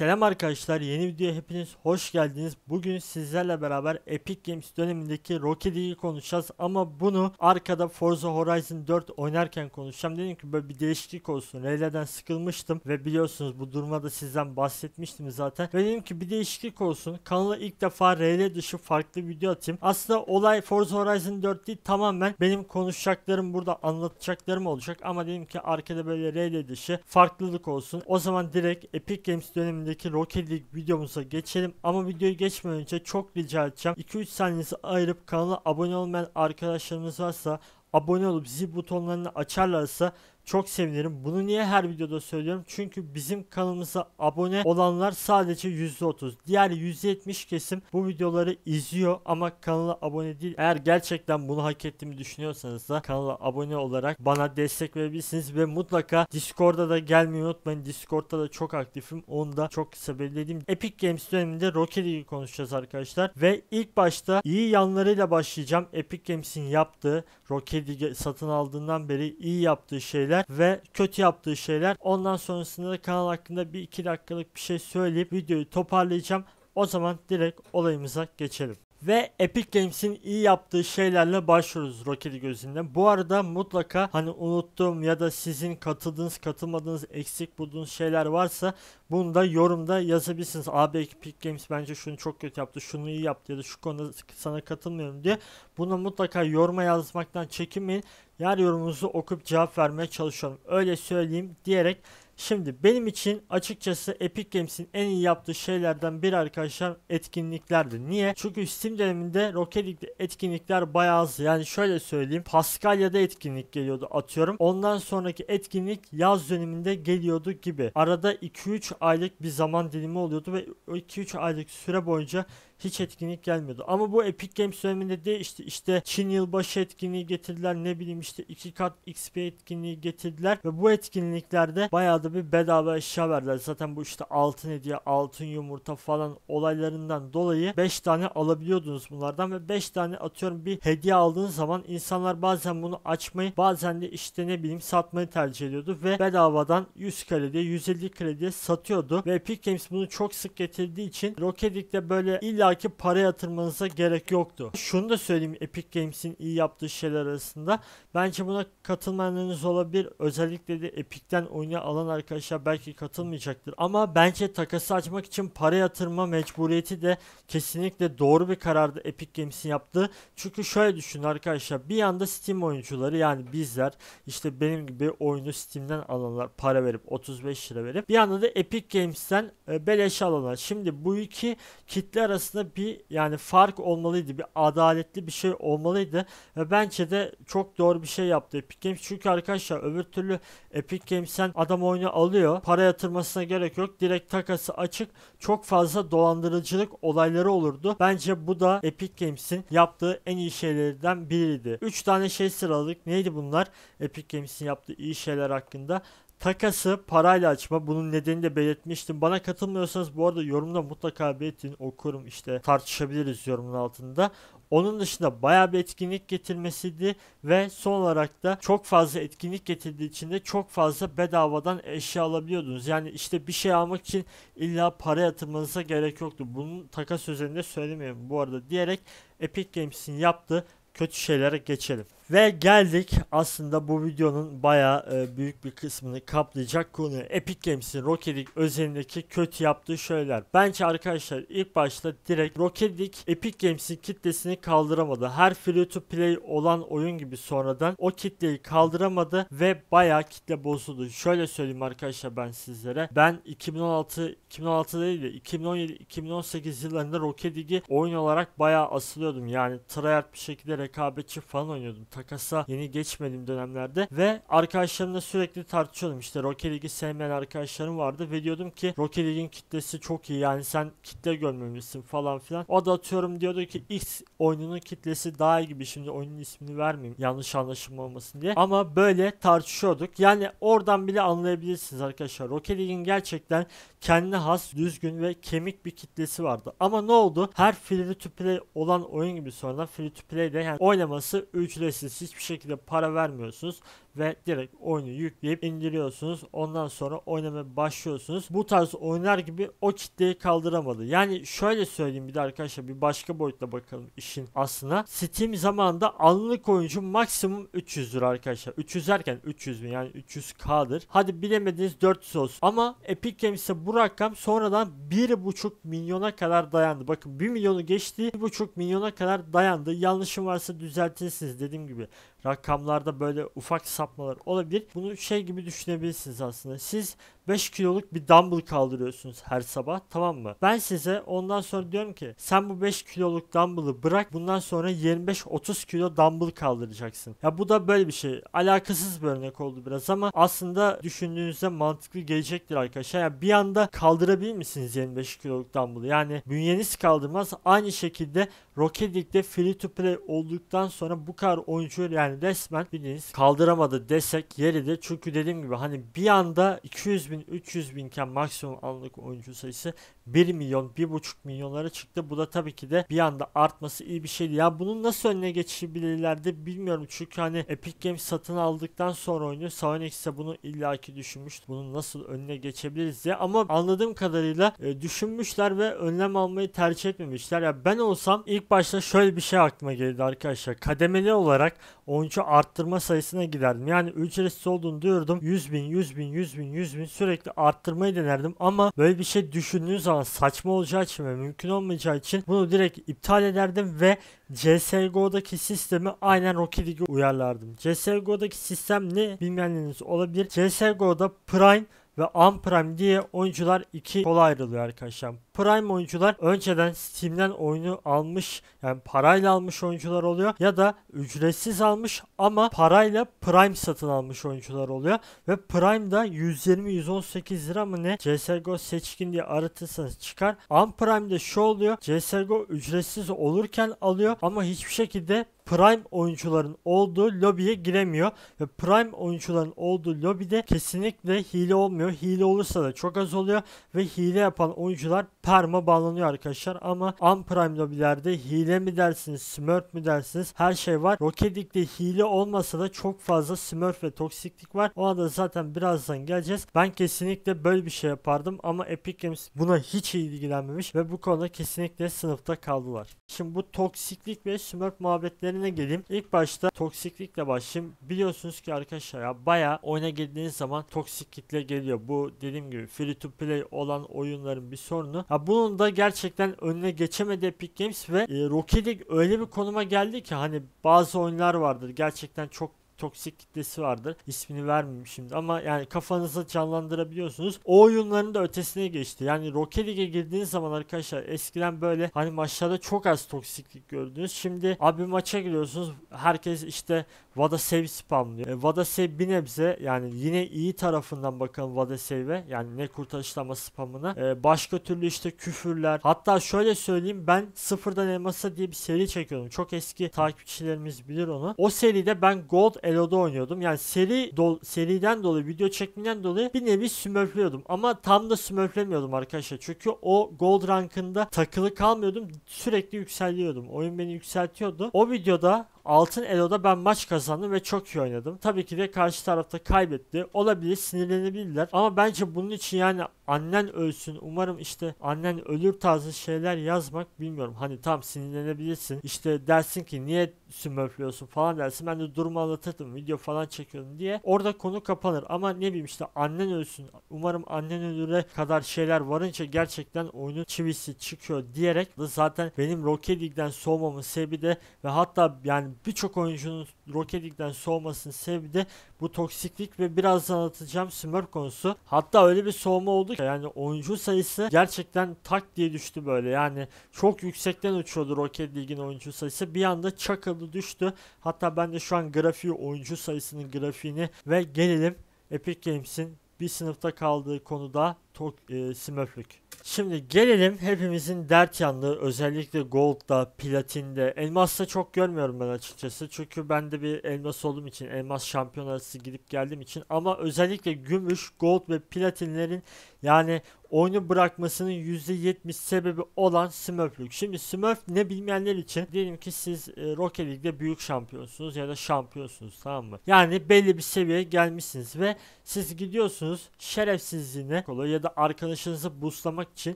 Selam arkadaşlar yeni videoya hepiniz hoş geldiniz. Bugün sizlerle beraber Epic Games dönemindeki Rocket League'i konuşacağız ama bunu arkada Forza Horizon 4 oynarken konuşacağım. Dedim ki böyle bir değişiklik olsun. Rayla'den sıkılmıştım ve biliyorsunuz bu duruma da sizden bahsetmiştim zaten. Ve dedim ki bir değişiklik olsun. Kanala ilk defa Rayla dışı farklı video atayım. Aslında olay Forza Horizon 4 değil tamamen benim konuşacaklarım burada anlatacaklarım olacak ama dedim ki arkada böyle Rayla dışı farklılık olsun. O zaman direkt Epic Games döneminde sonraki Rocket League videomuza geçelim. Ama videoyu geçmeden önce çok rica edeceğim. 2-3 saniyesi ayırıp kanala abone olmayan arkadaşlarımız varsa abone olup zil butonlarını açarlarsa çok sevinirim. Bunu niye her videoda söylüyorum? Çünkü bizim kanalımıza abone olanlar sadece %30. Diğer %70 kesim bu videoları izliyor ama kanala abone değil. Eğer gerçekten bunu hak ettiğimi düşünüyorsanız da kanala abone olarak bana destek verebilirsiniz ve mutlaka Discord'a da gelmeyi unutmayın. Discord'da da çok aktifim. Onu da çok kısa belirlediğim. Epic Games döneminde Rocket League konuşacağız arkadaşlar. Ve ilk başta iyi yanlarıyla başlayacağım. Epic Games'in yaptığı Rocket Cedi satın aldığından beri iyi yaptığı şeyler ve kötü yaptığı şeyler. Ondan sonrasında da kanal hakkında bir iki dakikalık bir şey söyleyip videoyu toparlayacağım. O zaman direkt olayımıza geçelim. Ve Epic Games'in iyi yaptığı şeylerle başlıyoruz Rocket gözünde. Bu arada mutlaka hani unuttuğum ya da sizin katıldığınız katılmadığınız eksik bulduğunuz şeyler varsa bunu da yorumda yazabilirsiniz. Abi Epic Games bence şunu çok kötü yaptı, şunu iyi yaptı ya da şu konuda sana katılmıyorum diye. bunu mutlaka yoruma yazmaktan çekinmeyin. Yer yorumunuzu okuyup cevap vermeye çalışıyorum. Öyle söyleyeyim diyerek Şimdi benim için açıkçası Epic Games'in en iyi yaptığı şeylerden biri arkadaşlar etkinliklerdi. Niye? Çünkü Steam döneminde Rocket League'de etkinlikler bayağı az. Yani şöyle söyleyeyim. Paskalya'da etkinlik geliyordu atıyorum. Ondan sonraki etkinlik yaz döneminde geliyordu gibi. Arada 2-3 aylık bir zaman dilimi oluyordu ve 2-3 aylık süre boyunca hiç etkinlik gelmiyordu. Ama bu Epic Games döneminde de işte işte Çin yılbaşı etkinliği getirdiler ne bileyim işte 2 kat XP etkinliği getirdiler ve bu etkinliklerde bayağı da orada bir bedava eşya verdiler. Zaten bu işte altın hediye, altın yumurta falan olaylarından dolayı 5 tane alabiliyordunuz bunlardan ve 5 tane atıyorum bir hediye aldığınız zaman insanlar bazen bunu açmayı bazen de işte ne bileyim satmayı tercih ediyordu ve bedavadan 100 krediye 150 krediye satıyordu ve Epic Games bunu çok sık getirdiği için Rocket League'de böyle illaki para yatırmanıza gerek yoktu. Şunu da söyleyeyim Epic Games'in iyi yaptığı şeyler arasında bence buna katılmayanlarınız olabilir. Özellikle de Epic'ten oyunu alan arkadaşlar belki katılmayacaktır. Ama bence takası açmak için para yatırma mecburiyeti de kesinlikle doğru bir karardı Epic Games'in yaptığı. Çünkü şöyle düşünün arkadaşlar bir yanda Steam oyuncuları yani bizler işte benim gibi oyunu Steam'den alanlar para verip 35 lira verip bir yanda da Epic Games'ten e, beleş alanlar. Şimdi bu iki kitle arasında bir yani fark olmalıydı. Bir adaletli bir şey olmalıydı. Ve bence de çok doğru bir şey yaptı Epic Games. Çünkü arkadaşlar öbür türlü Epic Games'ten adam oyunu Japonya alıyor. Para yatırmasına gerek yok. Direkt takası açık. Çok fazla dolandırıcılık olayları olurdu. Bence bu da Epic Games'in yaptığı en iyi şeylerden biriydi. 3 tane şey sıraladık. Neydi bunlar? Epic Games'in yaptığı iyi şeyler hakkında. Takası parayla açma. Bunun nedenini de belirtmiştim. Bana katılmıyorsanız bu arada yorumda mutlaka belirtin. Okurum işte tartışabiliriz yorumun altında. Onun dışında bayağı bir etkinlik getirmesiydi ve son olarak da çok fazla etkinlik getirdiği için de çok fazla bedavadan eşya alabiliyordunuz. Yani işte bir şey almak için illa para yatırmanıza gerek yoktu. Bunun takas üzerinde söylemiyorum bu arada diyerek Epic Games'in yaptığı kötü şeylere geçelim. Ve geldik aslında bu videonun baya e, büyük bir kısmını kaplayacak konu Epic Games'in Rocket League özelindeki kötü yaptığı şeyler. Bence arkadaşlar ilk başta direkt Rocket League Epic Games'in kitlesini kaldıramadı. Her free to play olan oyun gibi sonradan o kitleyi kaldıramadı ve baya kitle bozuldu. Şöyle söyleyeyim arkadaşlar ben sizlere. Ben 2016 2016 değil de 2017 2018 yıllarında Rocket League'i oyun olarak baya asılıyordum. Yani tryhard bir şekilde rekabetçi falan oynuyordum takasa yeni geçmediğim dönemlerde ve arkadaşlarımla sürekli tartışıyordum. İşte Rocket League'i sevmeyen arkadaşlarım vardı ve diyordum ki Rocket League'in kitlesi çok iyi yani sen kitle görmemişsin falan filan. O da atıyorum diyordu ki X oyununun kitlesi daha iyi gibi şimdi oyunun ismini vermeyeyim yanlış anlaşılma olmasın diye. Ama böyle tartışıyorduk. Yani oradan bile anlayabilirsiniz arkadaşlar. Rocket League'in gerçekten kendine has düzgün ve kemik bir kitlesi vardı. Ama ne oldu? Her free to play olan oyun gibi sonra free to play de yani oynaması ücretsiz. Hiçbir şekilde para vermiyorsunuz ve direkt oyunu yükleyip indiriyorsunuz. Ondan sonra oynamaya başlıyorsunuz. Bu tarz oyunlar gibi o kitleyi kaldıramadı. Yani şöyle söyleyeyim bir de arkadaşlar bir başka boyutla bakalım işin aslına. Steam zamanında anlık oyuncu maksimum 300 lira arkadaşlar. 300 erken, 300 mi yani 300k'dır. Hadi bilemediğiniz 400 olsun. Ama Epic Games'e bu rakam sonradan 1.5 milyona kadar dayandı. Bakın 1 milyonu geçti 1.5 milyona kadar dayandı. Yanlışım varsa düzeltirsiniz dediğim gibi rakamlarda böyle ufak sapmalar olabilir. Bunu şey gibi düşünebilirsiniz aslında. Siz 5 kiloluk bir dumbbell kaldırıyorsunuz her sabah tamam mı? Ben size ondan sonra diyorum ki sen bu 5 kiloluk dumbbell'ı bırak bundan sonra 25-30 kilo dumbbell kaldıracaksın. Ya bu da böyle bir şey. Alakasız bir örnek oldu biraz ama aslında düşündüğünüzde mantıklı gelecektir arkadaşlar. Yani bir anda kaldırabilir misiniz 25 kiloluk dumbbell'ı? Yani bünyeniz kaldırmaz. Aynı şekilde Rocket League'de free to play olduktan sonra bu kadar oyuncu yani resmen bildiğiniz kaldıramadı desek yeri de Çünkü dediğim gibi hani bir anda 200 bin 300 binken maksimum anlık oyuncu sayısı 1 milyon 1,5 milyonlara çıktı. Bu da tabii ki de bir anda artması iyi bir şeydi. Ya bunun nasıl önüne geçebilirlerdi bilmiyorum. Çünkü hani Epic Games satın aldıktan sonra oyunu Psyonix ise bunu illaki düşünmüş. Bunun nasıl önüne geçebiliriz diye. Ama anladığım kadarıyla e, düşünmüşler ve önlem almayı tercih etmemişler. Ya ben olsam ilk başta şöyle bir şey aklıma geldi arkadaşlar. Kademeli olarak oyuncu arttırma sayısına giderdim. Yani ücretsiz olduğunu diyordum. 100 bin, 100 bin, 100 bin, 100 bin sürekli arttırmayı denerdim ama böyle bir şey düşündüğünüz zaman saçma olacağı için ve mümkün olmayacağı için bunu direkt iptal ederdim ve CSGO'daki sistemi aynen Rocket League'e uyarlardım. CSGO'daki sistem ne bilmeyenleriniz olabilir. CSGO'da Prime ve Unprime diye oyuncular iki kola ayrılıyor arkadaşlar. Prime oyuncular önceden Steam'den oyunu almış yani parayla almış oyuncular oluyor ya da ücretsiz almış ama parayla Prime satın almış oyuncular oluyor ve Prime'da 120-118 lira mı ne CSGO seçkin diye aratırsanız çıkar. Unprime'de şu oluyor CSGO ücretsiz olurken alıyor ama hiçbir şekilde Prime oyuncuların olduğu lobiye giremiyor ve Prime oyuncuların olduğu lobide kesinlikle hile olmuyor. Hile olursa da çok az oluyor ve hile yapan oyuncular karma bağlanıyor arkadaşlar ama Unprime lobilerde hile mi dersiniz smurf mü dersiniz her şey var. Rocket League'de hile olmasa da çok fazla smurf ve toksiklik var. Ona da zaten birazdan geleceğiz. Ben kesinlikle böyle bir şey yapardım ama Epic Games buna hiç ilgilenmemiş ve bu konuda kesinlikle sınıfta kaldılar. Şimdi bu toksiklik ve smurf muhabbetlerine geleyim. İlk başta toksiklikle başlayayım. Biliyorsunuz ki arkadaşlar ya baya oyuna girdiğiniz zaman toksiklikle geliyor. Bu dediğim gibi free to play olan oyunların bir sorunu. Ya bunun da gerçekten önüne geçemedi Epic Games ve e, Rocket League öyle bir konuma geldi ki hani bazı oyunlar vardır gerçekten çok toksik kitlesi vardır. İsmini vermeyeyim şimdi ama yani kafanızı canlandırabiliyorsunuz. O oyunların da ötesine geçti. Yani Rocket League'e girdiğiniz zaman arkadaşlar eskiden böyle hani maçlarda çok az toksiklik gördünüz. Şimdi abi maça giriyorsunuz. Herkes işte Vada Save spamlıyor. E, Vada Save bir nebze yani yine iyi tarafından bakalım Vada Save'e yani ne kurtarışlama spamına. E, başka türlü işte küfürler. Hatta şöyle söyleyeyim ben sıfırdan elmasa diye bir seri çekiyordum. Çok eski takipçilerimiz bilir onu. O seride ben Gold Elo'da oynuyordum. Yani seri do seriden dolayı video çekminden dolayı bir nevi sümöflüyordum. Ama tam da sümöflemiyordum arkadaşlar. Çünkü o Gold rankında takılı kalmıyordum. Sürekli yükseliyordum. Oyun beni yükseltiyordu. O videoda Altın Elo'da ben maç kazandım ve çok iyi oynadım. Tabii ki de karşı tarafta kaybetti. Olabilir sinirlenebilirler ama bence bunun için yani annen ölsün umarım işte annen ölür tarzı şeyler yazmak bilmiyorum. Hani tam sinirlenebilirsin İşte dersin ki niye sümöflüyorsun falan dersin ben de durumu anlatırdım video falan çekiyorum diye. Orada konu kapanır ama ne bileyim işte annen ölsün umarım annen ölüre kadar şeyler varınca gerçekten oyunun çivisi çıkıyor diyerek zaten benim Rocket League'den soğumamın sebebi de ve hatta yani birçok oyuncunun Rocket League'den soğumasının sebebi de bu toksiklik ve biraz anlatacağım smurf konusu. Hatta öyle bir soğuma oldu ki yani oyuncu sayısı gerçekten tak diye düştü böyle. Yani çok yüksekten uçuyordu Rocket League'in oyuncu sayısı. Bir anda çakıldı düştü. Hatta ben de şu an grafiği oyuncu sayısının grafiğini ve gelelim Epic Games'in bir sınıfta kaldığı konuda tok, e, smurflük. Şimdi gelelim hepimizin dert yanlığı özellikle Gold'da, Platin'de, Elmas'ta çok görmüyorum ben açıkçası. Çünkü ben de bir Elmas olduğum için, Elmas şampiyon arası gidip geldiğim için ama özellikle Gümüş, Gold ve Platinlerin yani oyunu bırakmasının %70 sebebi olan Smurflük. Şimdi Smurf ne bilmeyenler için diyelim ki siz e, Rocket League'de büyük şampiyonsunuz ya da şampiyonsunuz tamam mı? Yani belli bir seviyeye gelmişsiniz ve siz gidiyorsunuz şerefsizliğine ya da arkadaşınızı buslamak için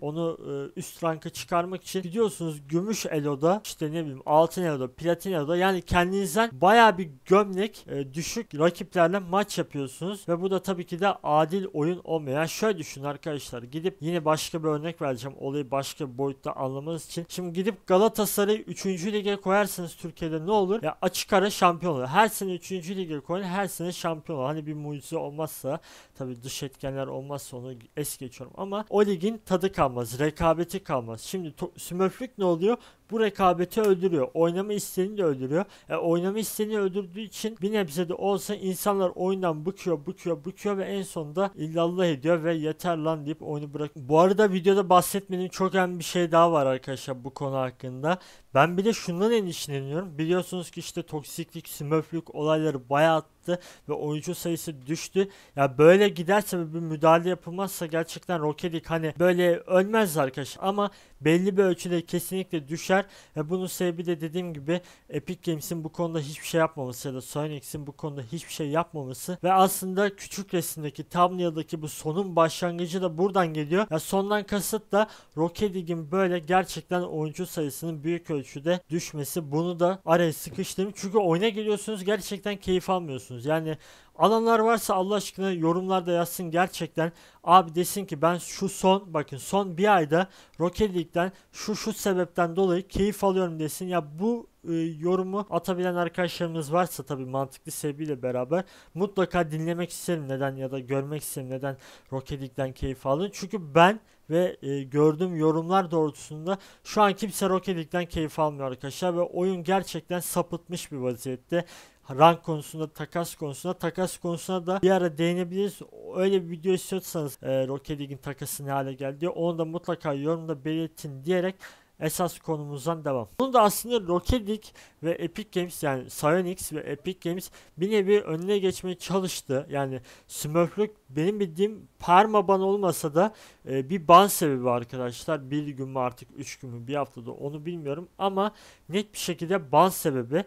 onu e, üst ranka çıkarmak için gidiyorsunuz gümüş eloda işte ne bileyim altın eloda platin eloda yani kendinizden baya bir gömlek e, düşük rakiplerle maç yapıyorsunuz ve bu da tabii ki de adil oyun olmayan şöyle düşünün arkadaşlar gidin gidip yine başka bir örnek vereceğim. Olayı başka bir boyutta anlamanız için. Şimdi gidip Galatasaray 3. lige koyarsanız Türkiye'de ne olur? Ya açık ara şampiyon olur. Her sene 3. lige koyun her sene şampiyon olur. Hani bir mucize olmazsa Tabi dış etkenler olmazsa onu es geçiyorum ama o ligin tadı kalmaz, rekabeti kalmaz. Şimdi sümöflük ne oluyor? bu rekabeti öldürüyor. Oynama isteğini de öldürüyor. E, oynama isteğini öldürdüğü için bir nebze de olsa insanlar oyundan bıkıyor, bıkıyor, bıkıyor ve en sonunda illallah ediyor ve yeter lan deyip oyunu bırakıyor. Bu arada videoda bahsetmediğim çok önemli bir şey daha var arkadaşlar bu konu hakkında. Ben bir de şundan endişeleniyorum. Biliyorsunuz ki işte toksiklik, smurflük olayları bayağı arttı ve oyuncu sayısı düştü. Ya yani böyle giderse bir müdahale yapılmazsa gerçekten Rocket League hani böyle ölmez arkadaş ama belli bir ölçüde kesinlikle düşer ve bunun sebebi de dediğim gibi Epic Games'in bu konuda hiçbir şey yapmaması ya da Sony bu konuda hiçbir şey yapmaması ve aslında küçük resimdeki thumbnail'daki bu sonun başlangıcı da buradan geliyor. Ya sondan kasıt da Rocket League'in böyle gerçekten oyuncu sayısının büyük ölçüde düşmesi. Bunu da araya sıkıştırdım. Çünkü oyuna geliyorsunuz gerçekten keyif almıyorsunuz musunuz? Yani alanlar varsa Allah aşkına yorumlarda yazsın gerçekten. Abi desin ki ben şu son bakın son bir ayda Rocket League'den şu şu sebepten dolayı keyif alıyorum desin. Ya bu e, yorumu atabilen arkadaşlarımız varsa tabii mantıklı sebebiyle beraber mutlaka dinlemek isterim neden ya da görmek isterim neden Rocket League'den keyif aldın. Çünkü ben ve e, gördüğüm yorumlar doğrultusunda şu an kimse Rocket League'den keyif almıyor arkadaşlar ve oyun gerçekten sapıtmış bir vaziyette rank konusunda, takas konusunda, takas konusunda da bir ara değinebiliriz. Öyle bir video istiyorsanız e, Rocket League'in takası ne hale geldi onu da mutlaka yorumda belirtin diyerek esas konumuzdan devam. Bunu da aslında Rocket League ve Epic Games yani Psyonix ve Epic Games bir nevi önüne geçmeye çalıştı. Yani Smurflük benim bildiğim perma ban olmasa da e, bir ban sebebi arkadaşlar. Bir gün mü artık üç gün mü bir haftada onu bilmiyorum ama net bir şekilde ban sebebi.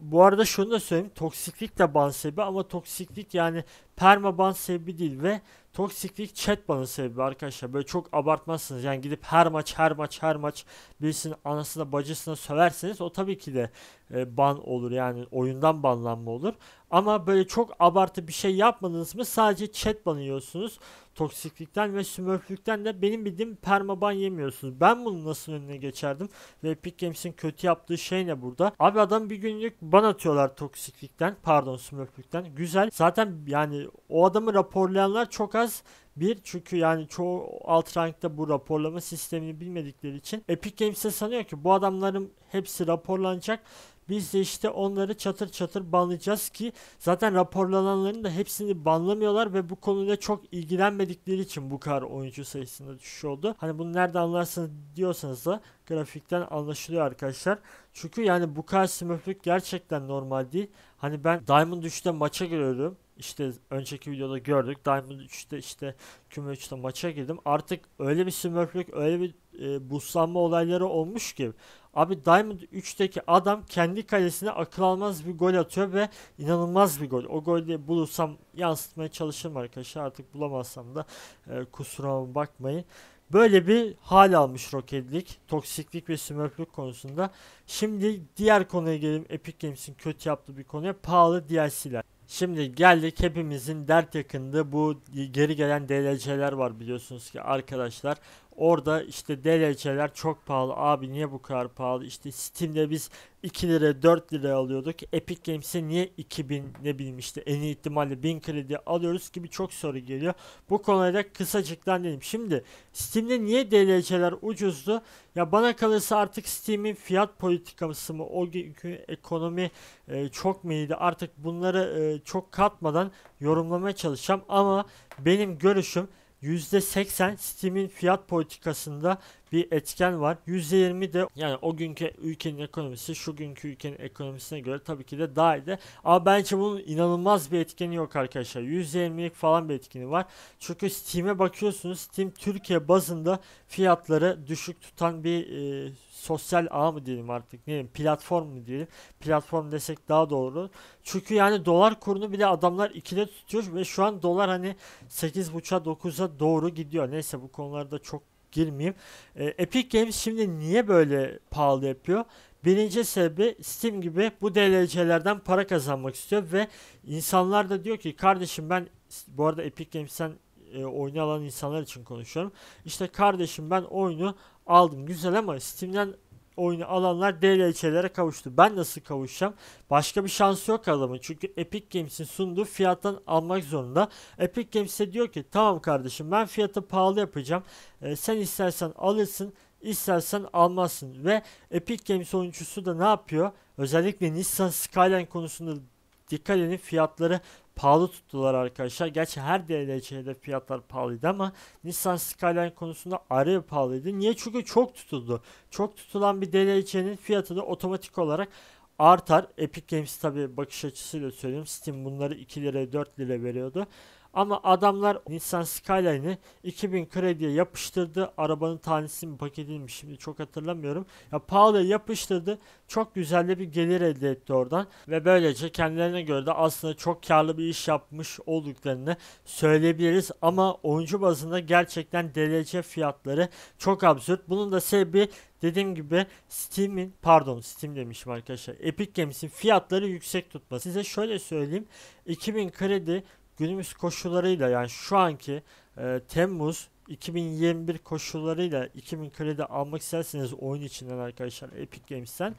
Bu arada şunu da söyleyeyim toksiklik de ban sebebi ama toksiklik yani perma ban sebebi değil ve toksiklik chat banı sebebi arkadaşlar. Böyle çok abartmazsınız yani gidip her maç her maç her maç birisinin anasına bacısına söverseniz o tabii ki de e, ban olur yani oyundan banlanma olur. Ama böyle çok abartı bir şey yapmadınız mı sadece chat banıyorsunuz yiyorsunuz. Toksiklikten ve smurflükten de benim bildiğim permaban yemiyorsunuz. Ben bunu nasıl önüne geçerdim? Ve Epic Games'in kötü yaptığı şey ne burada? Abi adam bir günlük ban atıyorlar toksiklikten. Pardon smurflükten. Güzel. Zaten yani o adamı raporlayanlar çok az. Bir çünkü yani çoğu alt rankta bu raporlama sistemini bilmedikleri için Epic Games'e sanıyor ki bu adamların hepsi raporlanacak biz de işte onları çatır çatır banlayacağız ki zaten raporlananların da hepsini banlamıyorlar ve bu konuyla çok ilgilenmedikleri için bu kadar oyuncu sayısında düşüş oldu. Hani bunu nerede anlarsınız diyorsanız da grafikten anlaşılıyor arkadaşlar. Çünkü yani bu kadar smurflük gerçekten normal değil. Hani ben Diamond 3'te maça giriyorum. İşte önceki videoda gördük. Diamond 3'te işte küme 3'te maça girdim. Artık öyle bir smurflük, öyle bir e, buslanma olayları olmuş ki Abi Diamond 3'teki adam kendi kalesine akıl almaz bir gol atıyor ve inanılmaz bir gol. O golü bulursam yansıtmaya çalışırım arkadaşlar. Artık bulamazsam da e, kusuruma bakmayın. Böyle bir hal almış roketlik, Toksiklik ve smurflük konusunda. Şimdi diğer konuya gelelim. Epic Games'in kötü yaptığı bir konuya. Pahalı DLC'ler. Şimdi geldik hepimizin dert yakındığı bu geri gelen DLC'ler var biliyorsunuz ki arkadaşlar. Orada işte DLC'ler çok pahalı. Abi niye bu kadar pahalı? İşte Steam'de biz 2 lira 4 lira alıyorduk. Epic Games'e niye 2000 ne bileyim işte en iyi ihtimalle 1000 kredi alıyoruz gibi çok soru geliyor. Bu konuda kısacıktan dedim. Şimdi Steam'de niye DLC'ler ucuzdu? Ya bana kalırsa artık Steam'in fiyat politikası mı o günkü ekonomi e, çok mu iyiydi? Artık bunları e, çok katmadan yorumlamaya çalışacağım ama benim görüşüm %80 Steam'in fiyat politikasında bir etken var. %20 de yani o günkü ülkenin ekonomisi şu günkü ülkenin ekonomisine göre tabii ki de daha iyi de. Ama bence bunun inanılmaz bir etkeni yok arkadaşlar. %20'lik falan bir etkeni var. Çünkü Steam'e bakıyorsunuz Steam Türkiye bazında fiyatları düşük tutan bir e, sosyal ağ mı diyelim artık ne diyelim platform mu diyelim platform desek daha doğru. Çünkü yani dolar kurunu bile adamlar ikide tutuyor ve şu an dolar hani 8.5'a 9'a doğru gidiyor. Neyse bu konularda çok girmeyeyim. E, Epic Games şimdi niye böyle pahalı yapıyor? Birinci sebebi Steam gibi bu DLC'lerden para kazanmak istiyor ve insanlar da diyor ki kardeşim ben bu arada Epic Games'ten e, oyunu alan insanlar için konuşuyorum. İşte kardeşim ben oyunu aldım. Güzel ama Steam'den oyunu alanlar DLC'lere kavuştu. Ben nasıl kavuşacağım? Başka bir şansı yok adamın. Çünkü Epic Games'in sunduğu fiyattan almak zorunda. Epic Games de diyor ki tamam kardeşim ben fiyatı pahalı yapacağım. E, sen istersen alırsın istersen almazsın. Ve Epic Games oyuncusu da ne yapıyor? Özellikle Nissan Skyline konusunda dikkat edin fiyatları pahalı tuttular arkadaşlar. Gerçi her DLC'de fiyatlar pahalıydı ama Nissan Skyline konusunda ayrı pahalıydı. Niye? Çünkü çok tutuldu. Çok tutulan bir DLC'nin fiyatı da otomatik olarak artar. Epic Games tabi bakış açısıyla söylüyorum. Steam bunları 2 liraya 4 lira veriyordu. Ama adamlar Nissan Skyline'i 2000 krediye yapıştırdı. Arabanın tanesini mi paketini mi şimdi çok hatırlamıyorum. Ya pahalı yapıştırdı. Çok güzel de bir gelir elde etti oradan. Ve böylece kendilerine göre de aslında çok karlı bir iş yapmış olduklarını söyleyebiliriz. Ama oyuncu bazında gerçekten DLC fiyatları çok absürt. Bunun da sebebi dediğim gibi Steam'in pardon Steam demişim arkadaşlar Epic Games'in fiyatları yüksek tutması. Size şöyle söyleyeyim 2000 kredi günümüz koşullarıyla yani şu anki e, Temmuz 2021 koşullarıyla 2000 kredi almak isterseniz oyun içinden arkadaşlar Epic Games'ten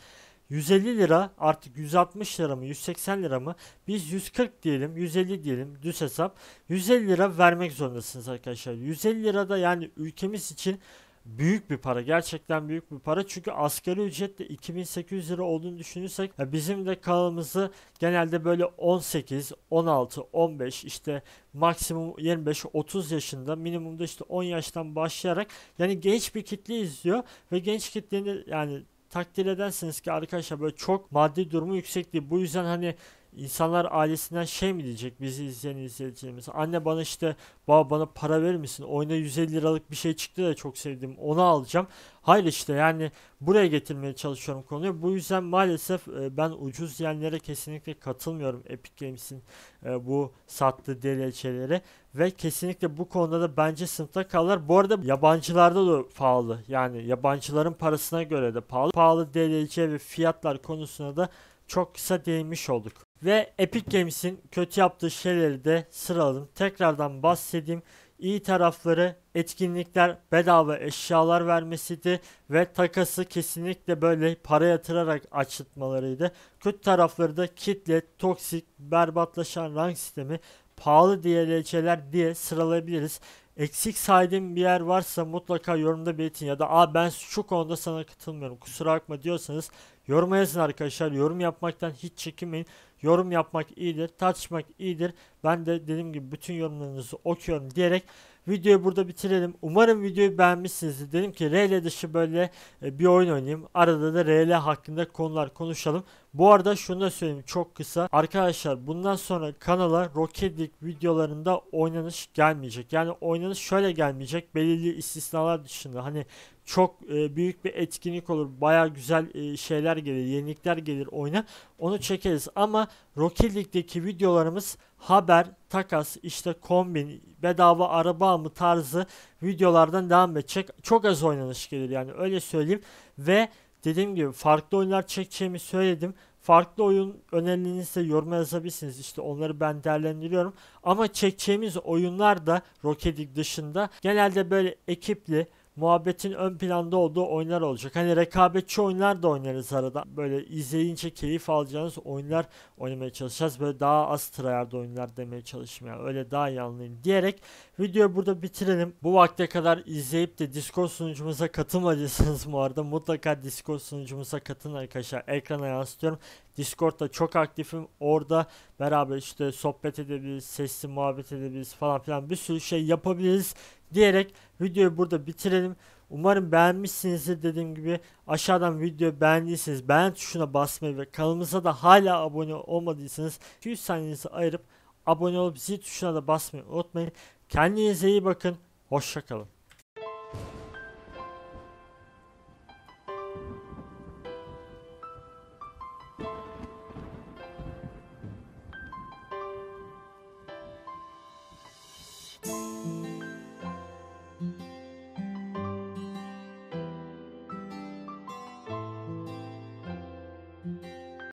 150 lira artık 160 lira mı 180 lira mı biz 140 diyelim 150 diyelim düz hesap 150 lira vermek zorundasınız arkadaşlar 150 lira da yani ülkemiz için büyük bir para. Gerçekten büyük bir para. Çünkü asgari ücret de 2800 lira olduğunu düşünürsek bizim de kanalımızı genelde böyle 18, 16, 15 işte maksimum 25-30 yaşında minimumda işte 10 yaştan başlayarak yani genç bir kitle izliyor ve genç kitlenin yani takdir edersiniz ki arkadaşlar böyle çok maddi durumu yüksek değil. Bu yüzden hani İnsanlar ailesinden şey mi diyecek bizi izleyen izleyicilerimiz? Anne bana işte baba bana para verir misin? Oyuna 150 liralık bir şey çıktı da çok sevdim onu alacağım. Hayır işte yani buraya getirmeye çalışıyorum konuyu. Bu yüzden maalesef e, ben ucuz diyenlere kesinlikle katılmıyorum Epic Games'in e, bu sattığı DLC'lere. Ve kesinlikle bu konuda da bence sınıfta kalırlar. Bu arada yabancılarda da pahalı. Yani yabancıların parasına göre de pahalı. Pahalı DLC ve fiyatlar konusunda da çok kısa değinmiş olduk. Ve Epic Games'in kötü yaptığı şeyleri de sıraladım. Tekrardan bahsedeyim. İyi tarafları etkinlikler bedava eşyalar vermesiydi ve takası kesinlikle böyle para yatırarak açıtmalarıydı. Kötü tarafları da kitle, toksik, berbatlaşan rank sistemi, pahalı DLC'ler diye sıralayabiliriz. Eksik saydığım bir yer varsa mutlaka yorumda belirtin ya da a ben şu konuda sana katılmıyorum kusura bakma diyorsanız yoruma yazın arkadaşlar. Yorum yapmaktan hiç çekinmeyin. Yorum yapmak iyidir, tartışmak iyidir. Ben de dediğim gibi bütün yorumlarınızı okuyorum diyerek videoyu burada bitirelim. Umarım videoyu beğenmişsinizdir. Dedim ki RL dışı böyle e, bir oyun oynayayım. Arada da RL hakkında konular konuşalım. Bu arada şunu da söyleyeyim çok kısa. Arkadaşlar bundan sonra kanala Rocket League videolarında oynanış gelmeyecek. Yani oynanış şöyle gelmeyecek. Belirli istisnalar dışında hani çok e, büyük bir etkinlik olur. Baya güzel e, şeyler gelir, yenilikler gelir oyuna. Onu çekeriz ama Rocket League'deki videolarımız haber, takas, işte kombin, bedava araba mı tarzı videolardan devam edecek. Çok az oynanış gelir yani öyle söyleyeyim. Ve Dediğim gibi farklı oyunlar çekeceğimi söyledim. Farklı oyun önerilerinizi de yoruma yazabilirsiniz. İşte onları ben değerlendiriyorum. Ama çekeceğimiz oyunlar da Rocket League dışında genelde böyle ekipli muhabbetin ön planda olduğu oyunlar olacak. Hani rekabetçi oyunlar da oynarız arada. Böyle izleyince keyif alacağınız oyunlar oynamaya çalışacağız. Böyle daha az tryhard oyunlar demeye çalışmaya öyle daha iyi anlayın diyerek videoyu burada bitirelim. Bu vakte kadar izleyip de Discord sunucumuza katılmadıysanız bu arada mutlaka Discord sunucumuza katılın arkadaşlar. Ekrana yansıtıyorum. Discord'da çok aktifim. Orada beraber işte sohbet edebiliriz, sesli muhabbet edebiliriz falan filan bir sürü şey yapabiliriz diyerek videoyu burada bitirelim. Umarım beğenmişsinizdir dediğim gibi aşağıdan video beğendiyseniz beğen tuşuna basmayı ve kanalımıza da hala abone olmadıysanız 200 saniyenizi ayırıp abone olup zil tuşuna da basmayı unutmayın. Kendinize iyi bakın. Hoşçakalın.